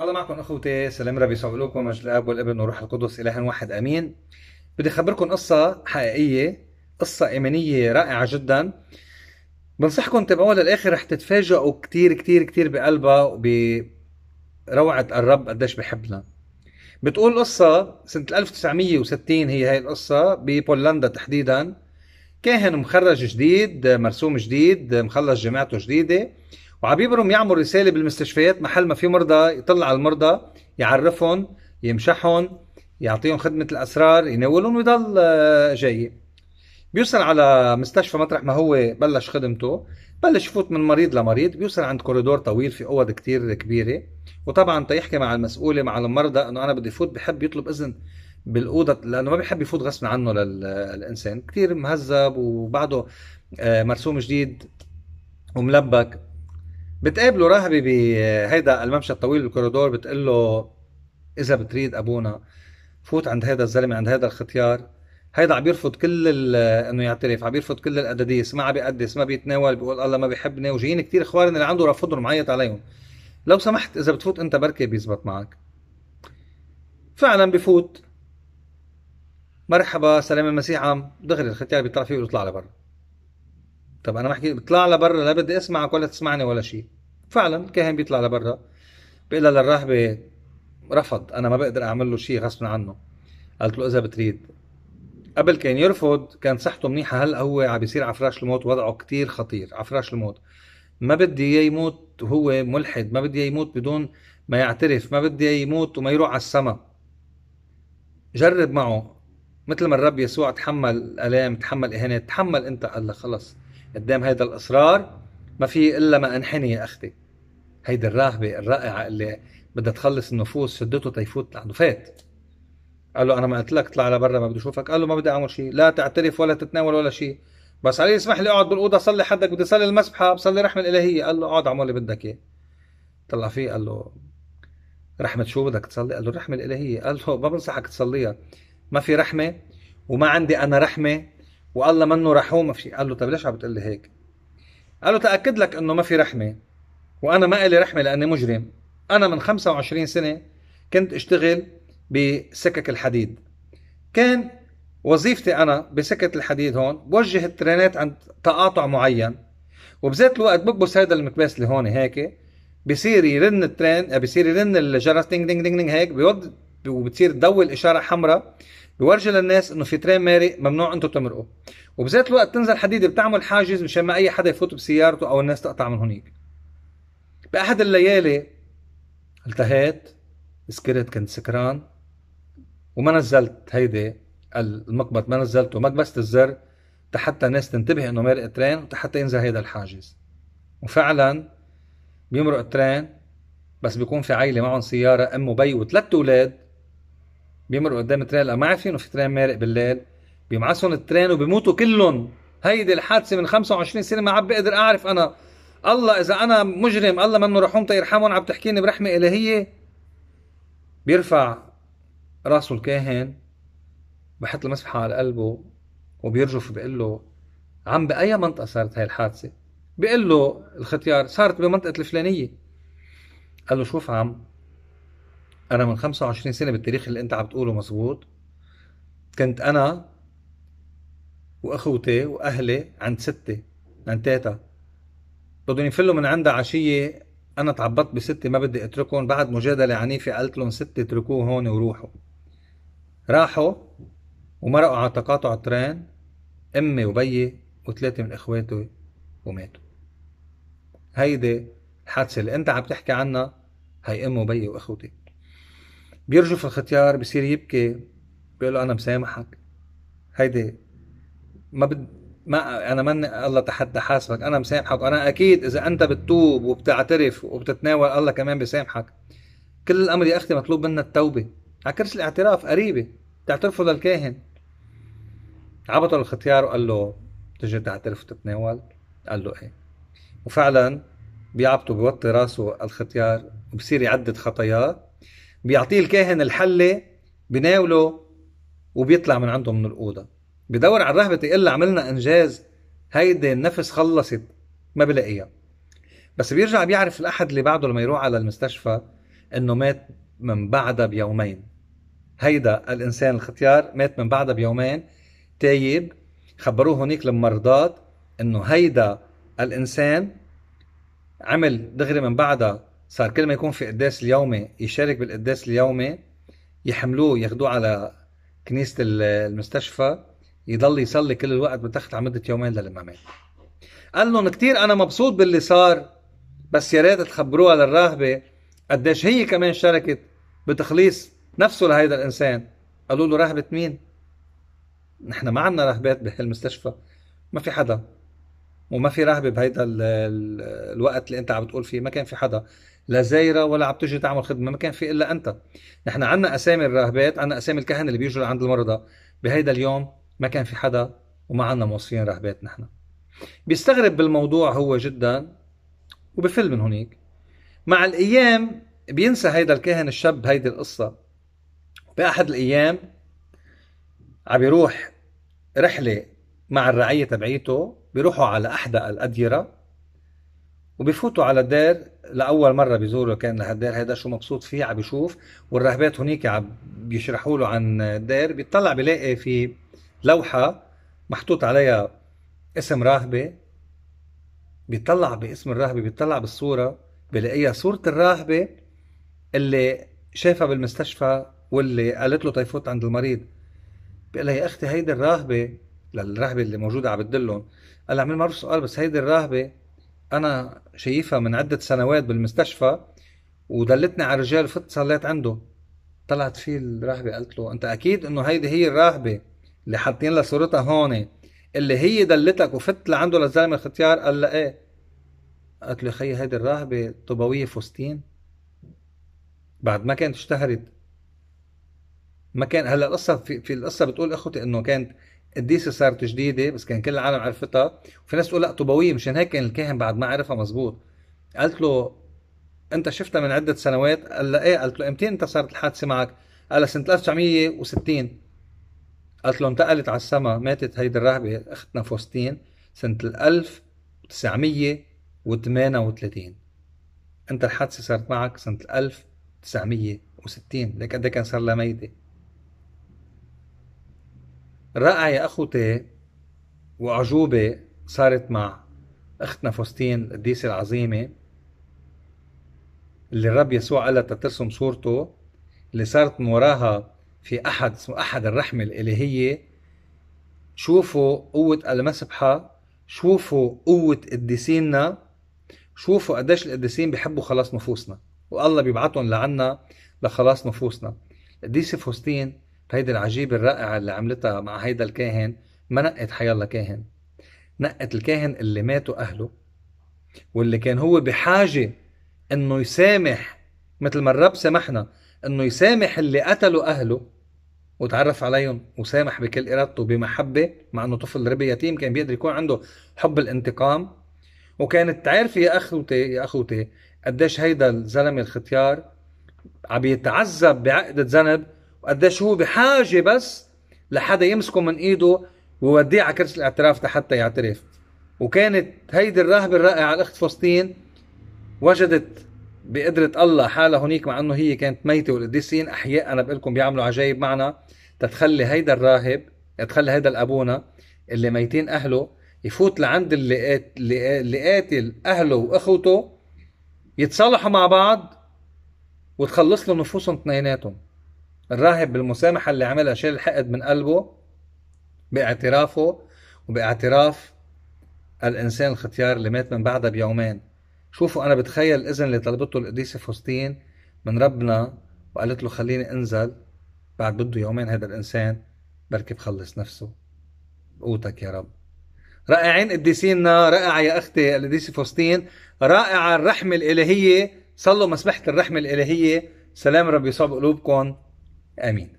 الله معكم اخوتي سلام ربي يسعد لكم مجد الاب والابن والروح القدس اله واحد امين بدي اخبركم قصه حقيقيه قصه ايمانيه رائعه جدا بنصحكم تابعوها للاخر رح تتفاجئوا كتير كتير كتير بقلبها بروعه الرب قديش بحبنا بتقول قصة سنة 1960 هي هاي القصة ببولندا تحديدا كاهن مخرج جديد مرسوم جديد مخلص جامعته جديدة وعبيبرم يعمل رساله بالمستشفيات محل ما في مرضى يطلع على المرضى يعرفهم يمشحهم يعطيهم خدمه الاسرار يناولهم ويضل آه، جاي بيوصل على مستشفى مطرح ما هو بلش خدمته بلش يفوت من مريض لمريض بيوصل عند كوريدور طويل في اوض كتير كبيره وطبعا تيحكي مع المسؤوله مع المرضى انه انا بدي فوت بحب يطلب اذن بالاوضه لانه ما بيحب يفوت غصب عنه للانسان كثير مهذب وبعده آه، مرسوم جديد وملبك بتقابله رهبي بهيدا الممشى الطويل بالكوريدور بتقول له اذا بتريد ابونا فوت عند هذا الزلمه عند هذا الختيار هيدا عم يرفض كل انه يعترف عم يرفض كل الاداديس ما عم بيقدس ما بيتناول بيقول الله ما بيحبني وجايين كثير اخواننا اللي عنده رافضهم معيط عليهم لو سمحت اذا بتفوت انت بركي بيزبط معك فعلا بفوت مرحبا سلام المسيح عم دغري الختيار بيطلع فيه ويطلع لبرا طب انا بحكي بطلع لبرا لا بدي اسمعك ولا تسمعني ولا شيء فعلا الكاهن بيطلع لبرا بيقول لها للراهبه رفض انا ما بقدر اعمل له شيء غصب عنه قالت له اذا بتريد قبل كان يرفض كان صحته منيحه هلا هو عم بيصير على فراش الموت وضعه كتير خطير على فراش الموت ما بدي اياه يموت وهو ملحد ما بدي اياه يموت بدون ما يعترف ما بدي اياه يموت وما يروح على السما جرب معه مثل ما الرب يسوع تحمل الالام تحمل اهانات تحمل انت قال خلص قدام هيدا الاصرار ما في الا ما انحني يا اختي هيدي الراهبه الرائعه اللي بدها تخلص النفوس شدته تيفوت لعنده فات قال له انا ما قلت لك اطلع لبرا ما بدي اشوفك قال له ما بدي اعمل شيء لا تعترف ولا تتناول ولا شيء بس علي اسمح لي اقعد بالاوضه صلي حدك بدي صلي المسبحه بصلي رحمه الالهيه قال له اقعد اعمل اللي بدك اياه طلع فيه قال له رحمة شو بدك تصلي؟ قال له الرحمة الإلهية، قال له ما بنصحك تصليها، ما في رحمة وما عندي أنا رحمة والله منه رحوم في قال له طيب ليش عم بتقول لي هيك قال له تاكد لك انه ما في رحمه وانا ما الي رحمه لاني مجرم انا من 25 سنه كنت اشتغل بسكك الحديد كان وظيفتي انا بسكه الحديد هون بوجه الترينات عند تقاطع معين وبذات الوقت بكبس هذا المكباس اللي هون هيك بصير يرن الترين بصير يرن الجرس دينج دينج دينج, هيك وبتصير تضوي الاشاره حمراء بورجي للناس انه في ترين ماري ممنوع انتم تمرقوا وبذات الوقت تنزل حديده بتعمل حاجز مشان ما اي حدا يفوت بسيارته او الناس تقطع من هنيك باحد الليالي التهيت سكرت كنت سكران وما نزلت هيدي المقبض ما نزلته ما كبست الزر حتى الناس تنتبه انه مارق ترين وحتى ينزل هيدا الحاجز وفعلا بيمرق الترين بس بيكون في عائله معهم سياره ام وبي وثلاث اولاد بيمرقوا قدام تران لقى ما عارفين انه في تران مارق بالليل بيمعسهم التران وبيموتوا كلهم هيدي الحادثه من 25 سنه ما عم بقدر اعرف انا الله اذا انا مجرم الله منه رحمته يرحمهم عم تحكيني برحمه الهيه بيرفع راسه الكاهن بحط المسبحه على قلبه وبيرجف بيقول له عم بأي منطقه صارت هاي الحادثه بيقول له الختيار صارت بمنطقه الفلانيه قال له شوف عم انا من 25 سنه بالتاريخ اللي انت عم تقوله مزبوط كنت انا واخوتي واهلي عند ستي عند تيتا بدهم يفلوا من عندها عشيه انا تعبطت بستي ما بدي اتركهم بعد مجادله عنيفه قلت لهم ستي اتركوه هون وروحوا راحوا ومرقوا على تقاطع الترين امي وبيي وثلاثه من اخواتي وماتوا هيدي الحادثه اللي انت عم تحكي عنها هي امي وبيي واخوتي بيرجف الختيار بصير يبكي بيقول له انا مسامحك هيدي ما بد ما انا من الله تحدى حاسبك انا مسامحك انا اكيد اذا انت بتتوب وبتعترف وبتتناول الله كمان بسامحك كل الامر يا اختي مطلوب منا التوبه على كرسي الاعتراف قريبه تعترفوا للكاهن عبطوا الختيار وقال له تجي تعترف وتتناول قال له ايه وفعلا بيعبطوا بيوطي راسه الختيار وبصير يعدد خطاياه بيعطيه الكاهن الحله بناوله وبيطلع من عنده من الاوضه بدور على الرهبه يقول عملنا انجاز هيدي النفس خلصت ما بلاقيها بس بيرجع بيعرف الاحد اللي بعده لما يروح على المستشفى انه مات من بعدها بيومين هيدا الانسان الختيار مات من بعدها بيومين تايب خبروه هونيك الممرضات انه هيدا الانسان عمل دغري من بعدها صار كل ما يكون في قداس اليومي يشارك بالقداس اليومي يحملوه ياخدوه على كنيسة المستشفى يضل يصلي كل الوقت بالتخت مدة يومين للإمامين قال لهم كثير أنا مبسوط باللي صار بس يا ريت تخبروها للراهبة قديش هي كمان شاركت بتخليص نفسه لهيدا الإنسان قالوا له راهبة مين؟ نحن ما عندنا راهبات بهالمستشفى ما في حدا وما في رهبه بهيدا الوقت اللي انت عم بتقول فيه ما كان في حدا لا زايره ولا عم تجي تعمل خدمه ما كان في الا انت نحن عندنا اسامي الراهبات عندنا اسامي الكهنه اللي بيجوا لعند المرضى بهيدا اليوم ما كان في حدا وما عندنا موصفين راهبات نحن بيستغرب بالموضوع هو جدا وبفل من هنيك مع الايام بينسى هيدا الكاهن الشاب هيدي القصه باحد الايام عم يروح رحله مع الرعيه تبعيته بيروحوا على أحدى الأديرة وبفوتوا على الدار لأول مرة بيزوروا كأن هالدار هيدا شو مبسوط فيه عم بيشوف والرهبات هنيك عم بيشرحوا له عن الدار بيطلع بيلاقي في لوحة محطوط عليها اسم راهبة بيطلع باسم الراهبة بيطلع بالصورة بيلاقيها صورة الراهبة اللي شافها بالمستشفى واللي قالت له تيفوت عند المريض بيقول لها يا أختي هيدي الراهبة للرهبه اللي موجوده عم بتدلهم قال لها معروف سؤال بس هيدي الراهبه انا شايفها من عده سنوات بالمستشفى ودلتني على رجال فت صليت عنده طلعت فيه الراهبه قالت له انت اكيد انه هيدي هي الراهبه اللي حاطين لها صورتها هون اللي هي دلتك وفت لعنده للزلمه الختيار قال لها ايه قالت له خيي هيدي الراهبه طوبويه فوستين بعد ما كانت اشتهرت ما كان هلا القصه في, في القصه بتقول اخوتي انه كانت قديسه صارت جديده بس كان كل العالم عرفتها وفي ناس تقول لا طوبويه مشان هيك كان الكاهن بعد ما عرفها مزبوط قالت له انت شفتها من عده سنوات قال له ايه قالت له امتى انت صارت الحادثه معك قال سنه 1960 قالت له انتقلت على السما ماتت هيدي الرهبه اختنا فوستين سنه 1938 انت الحادثه صارت معك سنه 1960 لك قد إيه كان صار لها ميته رأي أخوتي وأعجوبة صارت مع أختنا فوستين القديسة العظيمة اللي الرب يسوع لها ترسم صورته اللي صارت من وراها في أحد اسمه أحد الرحمة الإلهية شوفوا قوة المسبحة شوفوا قوة قديسينا شوفوا قديش القديسين بيحبوا خلاص نفوسنا والله بيبعتهم لعنا لخلاص نفوسنا القديسة فوستين هيدي العجيبة الرائعة اللي عملتها مع هيدا الكاهن ما نقت حيالله كاهن نقت الكاهن اللي ماتوا أهله واللي كان هو بحاجة إنه يسامح مثل ما الرب سامحنا إنه يسامح اللي قتلوا أهله وتعرف عليهم وسامح بكل إرادته بمحبة مع إنه طفل ربي يتيم كان بيقدر يكون عنده حب الانتقام وكانت تعرف يا أخوتي يا أخوتي قديش هيدا الزلمة الختيار عم يتعذب بعقدة ذنب وقديش هو بحاجه بس لحدا يمسكه من ايده ويوديه على كرسي الاعتراف لحتى يعترف وكانت هيدي الراهبه الرائعه الاخت فلسطين وجدت بقدرة الله حالها هنيك مع انه هي كانت ميتة والقديسين احياء انا بقول لكم بيعملوا عجايب معنا تتخلي هيدا الراهب تخلي هيدا الابونا اللي ميتين اهله يفوت لعند اللي, اللي قاتل اهله واخوته يتصالحوا مع بعض وتخلص لهم نفوسهم اثنيناتهم الراهب بالمسامحة اللي عملها شال الحقد من قلبه باعترافه وباعتراف الإنسان الختيار اللي مات من بعدها بيومين شوفوا أنا بتخيل الإذن اللي طلبته القديسة فوستين من ربنا وقالت له خليني أنزل بعد بده يومين هذا الإنسان بركي بخلص نفسه بقوتك يا رب رائعين قديسينا رائعة يا أختي القديسة فوستين رائعة الرحمة الإلهية صلوا مسبحة الرحمة الإلهية سلام رب يصاب قلوبكم امين